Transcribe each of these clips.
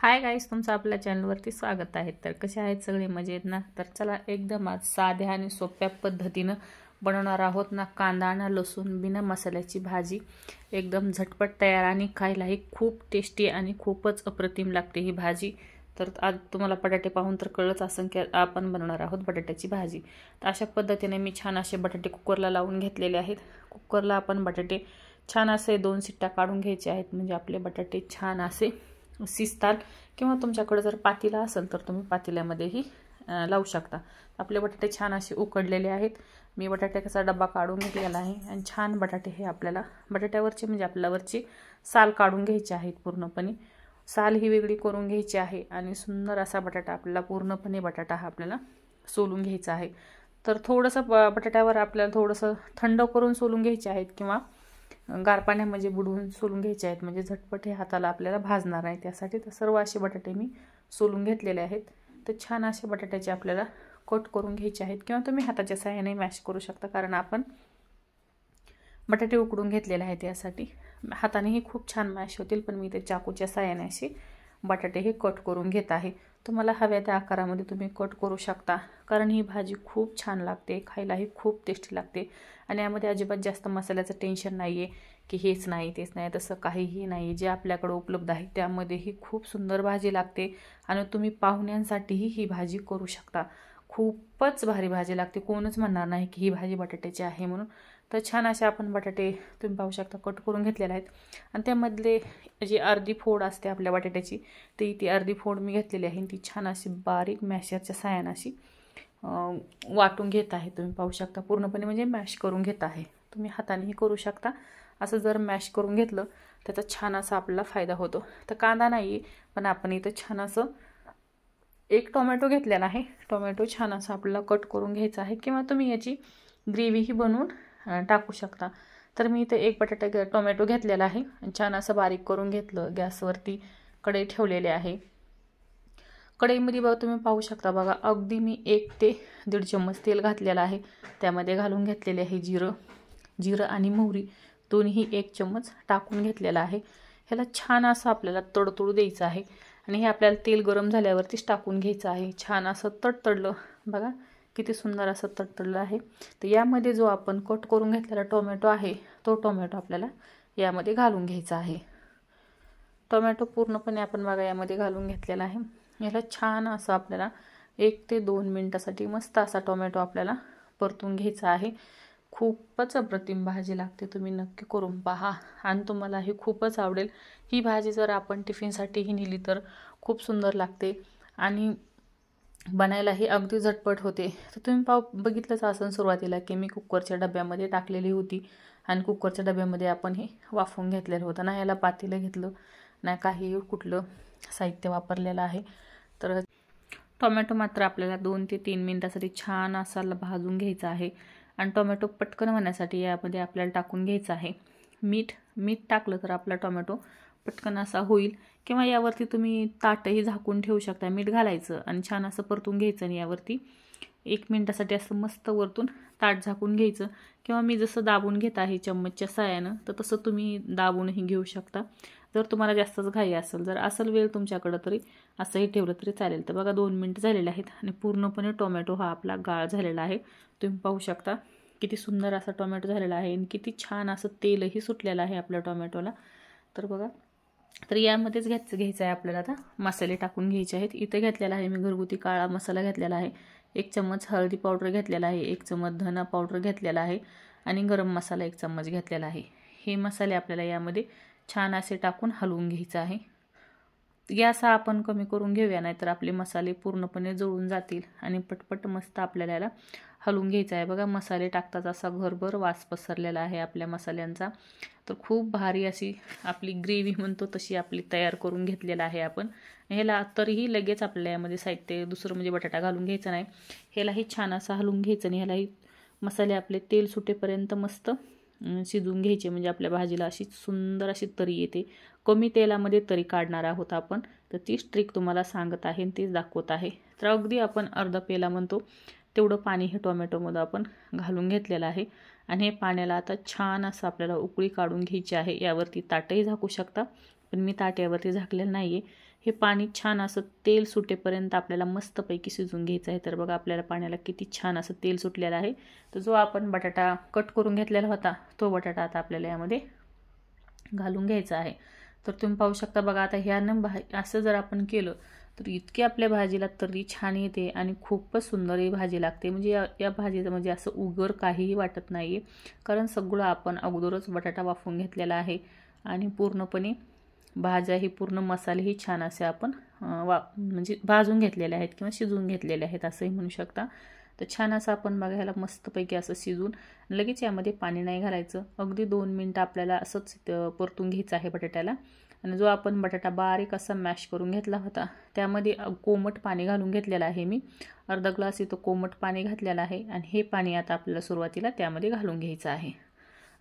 hi guys तुमचं आपल्या चॅनलवरती स्वागत आहे तर कसे आहेत सगळे मजेत ना तर चला एकदम आज साध्या आणि सोप्या पद्धतीनं बनवणार आहोत ना कांदा ना लसूण बिना मसाल्याची भाजी एकदम झटपट तयार आणि खायलाही खूप टेस्टी आणि खूपच अप्रतिम लागते ही भाजी तर आज तुम्हाला बटाटे पाहून तर कळलच असं की आपण बनवणार आहोत बटाट्याची भाजी तर अशा पद्धतीने मी छान असे बटाटे कुकरला लावून घेतलेले आहेत कुकरला आपण बटाटे छान असे दोन सिट्टा काढून घ्यायचे आहेत म्हणजे आपले बटाटे छान असे शिजतात किंवा तुमच्याकडं जर पातीला असेल तर तुम्ही पातील्यामध्येही लावू शकता आपले बटाटे छान असे उकडलेले आहेत मी बटाट्याचा कसा डब्बा काढून घेतलेला आहे आणि छान बटाटे हे आपल्याला बटाट्यावरचे म्हणजे आपल्यावरची साल काढून घ्यायचे आहेत पूर्णपणे साल ही वेगळी करून घ्यायची आहे आणि सुंदर असा बटाटा आपल्याला पूर्णपणे बटाटा हा आपल्याला सोलून घ्यायचा आहे तर थोडंसं ब बटाट्यावर आपल्याला थोडंसं थंड करून सोलून घ्यायचे आहेत किंवा गारपाण्या म्हणजे बुडवून सोलून घ्यायचे आहेत म्हणजे झटपट हे हाताला आपल्याला भाजणार नाही त्यासाठी तर सर्व असे बटाटे मी सोलून घेतलेले आहेत तर छान असे बटाट्याचे आपल्याला कट करून घ्यायचे आहेत किंवा तुम्ही हाताच्या सहाय्याने मॅश करू शकता कारण आपण बटाटे उकडून घेतलेले आहेत यासाठी हातानेही खूप छान मॅश होतील पण मी ते चाकूच्या सहाय्याने असे बटाटे हे कट करून घेत आहे तुम्हाला हव्या त्या आकारामध्ये तुम्ही कट करू शकता कारण ही भाजी खूप छान लागते खायलाही खूप टेस्टी लागते आणि यामध्ये अजिबात जास्त मसाल्याचं टेन्शन नाही आहे की हेच नाही तेच नाही तसं काहीही नाही जे आपल्याकडं उपलब्ध आहे त्यामध्येही खूप सुंदर भाजी लागते आणि तुम्ही पाहुण्यांसाठीही ही भाजी करू शकता खूपच भारी भाजी लागते कोणच म्हणणार नाही की ही भाजी बटाट्याची आहे म्हणून तर छान असे आपण बटाटे तुम्ही पाहू शकता कट करून घेतलेले आहेत आणि त्यामधले जी अर्धी फोड असते आपल्या बटाट्याची ती ती अर्धी फोड मी घेतलेली आहे ती छान अशी बारीक मॅशरच्या सायान अशी वाटून घेत आहे तुम्ही पाहू शकता पूर्णपणे म्हणजे मॅश करून घेत आहे तुम्ही हातानेही करू शकता असं जर मॅश करून घेतलं त्याचा छान असा आपला फायदा होतो तर कांदा नाही पण आपण इथं छान असं एक टोमॅटो घेतलेला आहे टोमॅटो छान असं आपल्याला कट करून घ्यायचा आहे किंवा तुम्ही याची ग्रेव्हीही बनवून टाकू शकता तर मी इथे एक बटाटा टोमॅटो घेतलेला आहे छान असं बारीक करून घेतलं गॅसवरती कढई ठेवलेले आहे कढईमध्ये बघा तुम्ही पाहू शकता बघा अगदी मी एक ते दीड चम्मच तेल घातलेलं आहे त्यामध्ये घालून घेतलेले आहे जिरं जिरं आणि मोहरी दोन्ही एक चम्मच टाकून घेतलेला आहे ह्याला छान असं आपल्याला तडतडू द्यायचं आहे आणि हे आपल्याला तेल गरम झाल्यावरतीच टाकून घ्यायचं आहे छान असं तडतडलं बघा किती सुंदर असं तटतडलं आहे तर यामध्ये जो आपण कट करून घेतलेला टोमॅटो आहे तो टोमॅटो आपल्याला यामध्ये घालून घ्यायचा आहे टोमॅटो पूर्णपणे आपण बघा यामध्ये घालून घेतलेला आहे याला छान असं आपल्याला एक ते दोन मिनटासाठी मस्त असा टोमॅटो आपल्याला परतून घ्यायचा आहे खूपच अप्रतिम भाजी लागते तुम्ही नक्की करून पहा आणि तुम्हाला ही खूपच आवडेल ही भाजी जर आपण टिफिनसाठीही नेली तर खूप सुंदर लागते आणि बनायलाही अगदी झटपट होते तर तुम्ही पाव बघितलंच असं सुरुवातीला की मी कुकरच्या डब्यामध्ये टाकलेली होती आणि कुकरच्या डब्यामध्ये आपण हे वाफवून घेतलेलं होतं ना याला पातेलं घेतलं ना काही कुठलं साहित्य वापरलेलं आहे तर टोमॅटो मात्र आपल्याला दोन ते तीन मिनटासाठी छान असा भाजून घ्यायचा आहे आणि टोमॅटो पटकन होण्यासाठी यामध्ये आपल्याला टाकून घ्यायचं आहे मीठ मीठ टाकलं तर आपला टोमॅटो पटकन असा होईल किंवा यावरती तुम्ही ताटही झाकून ठेवू शकता मीठ घालायचं आणि छान असं परतून घ्यायचं आणि यावरती एक मिनटासाठी असं मस्त वरतून ताट झाकून घ्यायचं किंवा मी जसं दाबून घेत आहे चम्मचच्या सायानं तर तसं तुम्ही दाबूनही घेऊ शकता जर तुम्हाला जास्तच घाई असेल जर असेल वेळ तुमच्याकडं तरी असंही ठेवलं तरी चालेल तर बघा दोन मिनटं झालेले आहेत आणि पूर्णपणे टोमॅटो हा आपला गाळ झालेला आहे तुम्ही पाहू शकता किती सुंदर असा टोमॅटो झालेला आहे आणि किती छान असं तेलही सुटलेलं आहे आपल्या टोमॅटोला तर बघा तर यामध्येच घ्यायचं घ्यायचं आहे आपल्याला आता मसाले टाकून घ्यायचे आहेत इथे घेतलेला आहे मी घरगुती काळा मसाला घेतलेला आहे एक चम्मच हळदी पावडर घेतलेला आहे एक चम्मच धना पावडर घेतलेला आहे आणि गरम मसाला एक चम्मच घेतलेला आहे हे मसाले आपल्याला यामध्ये छान असे टाकून हलवून घ्यायचं आहे गॅस हा आपण कमी करून घेऊया नाहीतर आपले मसाले पूर्णपणे जळून जातील आणि पटपट मस्त आपल्याला याला हलवून घ्यायचं आहे बघा मसाले टाकताच असा घरभर वास पसरलेला आहे आपल्या मसाल्यांचा तर खूप भारी अशी आपली ग्रेव्ही म्हणतो तशी आपली तयार करून घेतलेला आहे आपण ह्याला तरीही लगेच आपल्या यामध्ये साहित्य दुसरं म्हणजे बटाटा घालून घ्यायचा नाही ह्यालाही छान असा हलवून घ्यायचं आणि ह्यालाही मसाले आपले तेल सुटेपर्यंत मस्त शिजवून घ्यायचे म्हणजे आपल्या भाजीला अशी सुंदर अशी तरी येते कमी तेलामध्ये तरी काढणार आहोत आपण तर तीच ट्रिक तुम्हाला सांगत आहे आणि तीच दाखवत आहे तर अगदी आपण अर्धा पेला म्हणतो तेवढं पाणी हे टोमॅटोमध्ये आपण घालून घेतलेलं आहे आणि हे पाण्याला आता छान असं आपल्याला उकळी काढून घ्यायची आहे यावरती ताटही झाकू शकता पण मी ताट्यावरती यावरती झाकलेलं नाही आहे हे पाणी छान असं तेल सुटेपर्यंत आपल्याला मस्तपैकी शिजून घ्यायचं आहे तर बघा आपल्याला पाण्याला किती छान असं तेल सुटलेलं आहे तर जो आपण बटाटा कट करून घेतलेला होता तो बटाटा आता आपल्याला यामध्ये घालून घ्यायचा आहे तर तुम्ही पाहू शकता बघा आता ह्यानं भा असं जर आपण केलं तर इतकी आपल्या भाजीला तरी छान येते आणि खूपच सुंदर ही भाजी लागते म्हणजे या या भाजीचं म्हणजे असं उगर काहीही वाटत नाही आहे कारण सगळं आपण अगोदरच बटाटा वाफवून घेतलेला आहे आणि पूर्णपणे भाज्या ही पूर्ण मसालेही छान असे आपण वा म्हणजे भाजून घेतलेले आहेत किंवा शिजवून घेतलेले आहेत असंही म्हणू शकता तर छान असं आपण बघायला मस्तपैकी असं शिजून लगेच यामध्ये पाणी नाही घालायचं अगदी दोन मिनटं आपल्याला असंच परतून घ्यायचं आहे बटाट्याला आणि जो आपण बटाटा बारीक असा मॅश करून घेतला होता त्यामध्ये कोमट पाणी घालून घेतलेलं आहे मी अर्धा ग्लास इथं कोमट पाणी घातलेलं आहे आणि हे पाणी आता आपल्याला सुरुवातीला त्यामध्ये घालून घ्यायचं आहे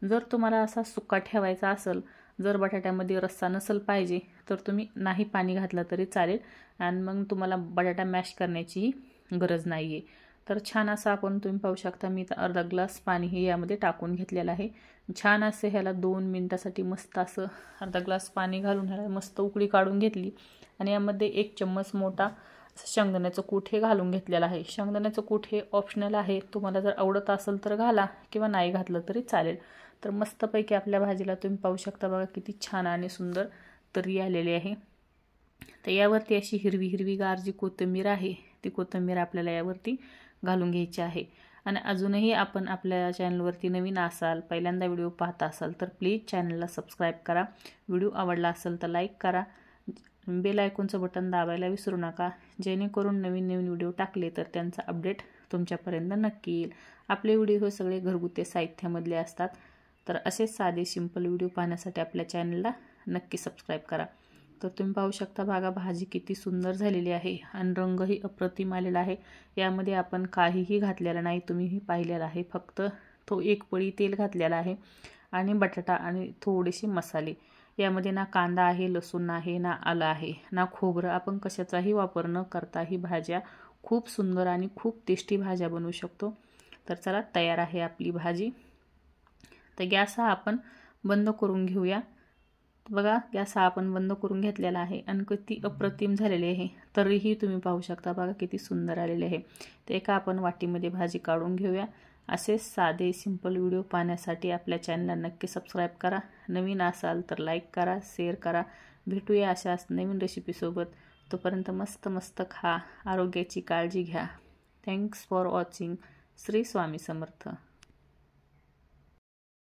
जर तुम्हाला असा सुका ठेवायचा असेल जर बटाट्यामध्ये रस्सा नसेल पाहिजे तर तुम्ही नाही पाणी घातलं तरी चालेल आणि मग तुम्हाला बटाटा मॅश करण्याची गरज नाही आहे तर छान असं आपण तुम्ही पाहू शकता मी अर्धा ग्लास पाणी हे यामध्ये टाकून घेतलेलं आहे छान असं ह्याला दोन मिनटासाठी मस्त असं अर्धा ग्लास पाणी घालून ह्याला मस्त उकळी काढून घेतली आणि यामध्ये एक चम्मच मोठा शेंगदाण्याचं कुठे घालून घेतलेलं आहे शेंगदाण्याचं कुठे ऑप्शनल आहे तुम्हाला जर आवडत असेल तर घाला किंवा नाही घातलं तरी चालेल तर मस्तपैकी आपल्या भाजीला तुम्ही पाहू शकता बघा किती छान आणि सुंदर तरी आलेली आहे तर यावरती अशी हिरवी हिरवी गार जी कोथिंबीर आहे ती कोथिंबीर आपल्याला यावरती घालून घ्यायची आहे आणि अजूनही आपण आपल्या चॅनलवरती नवीन असाल पहिल्यांदा व्हिडिओ पाहत असाल तर प्लीज चॅनलला सबस्क्राईब करा व्हिडिओ आवडला असेल तर लाईक करा बेल आयकॉनचं बटन दाबायला विसरू नका जेणेकरून नवीन नवीन व्हिडिओ टाकले तर त्यांचा अपडेट तुमच्यापर्यंत नक्की येईल आपले व्हिडिओ हे सगळे घरगुती साहित्यामधले असतात तर असे साधे सिंपल व्हिडिओ पाहण्यासाठी आपल्या चॅनलला नक्की सबस्क्राईब करा तर तुम्ही पाहू शकता बागा भाजी किती सुंदर झालेली आहे आणि रंगही अप्रतिम आलेला आहे यामध्ये आपण काहीही घातलेलं नाही तुम्हीही पाहिलेला आहे फक्त तो एक पळी तेल घातलेला आहे आणि बटाटा आणि थोडेसे मसाले यामध्ये ना कांदा आहे लसूण आहे ना आलं आहे ना खोबरं आपण कशाचाही वापर न करता ही भाज्या खूप सुंदर आणि खूप टेस्टी भाज्या बनवू शकतो तर चला तयार आहे आपली भाजी तर गॅस हा आपण बंद करून घेऊया बघा गॅस हा आपण बंद करून घेतलेला आहे आणि किती अप्रतिम झालेली आहे तरीही तुम्ही पाहू शकता बघा किती सुंदर आलेले आहे तर एका आपण वाटीमध्ये भाजी काढून घेऊया असे साधे सिंपल व्हिडिओ पाहण्यासाठी आपल्या चॅनलला नक्की सबस्क्राईब करा नवीन असाल तर लाईक करा शेअर करा भेटूया अशाच नवीन रेसिपीसोबत तोपर्यंत मस्त मस्त खा आरोग्याची काळजी घ्या thanks for watching Shri Swami Samarth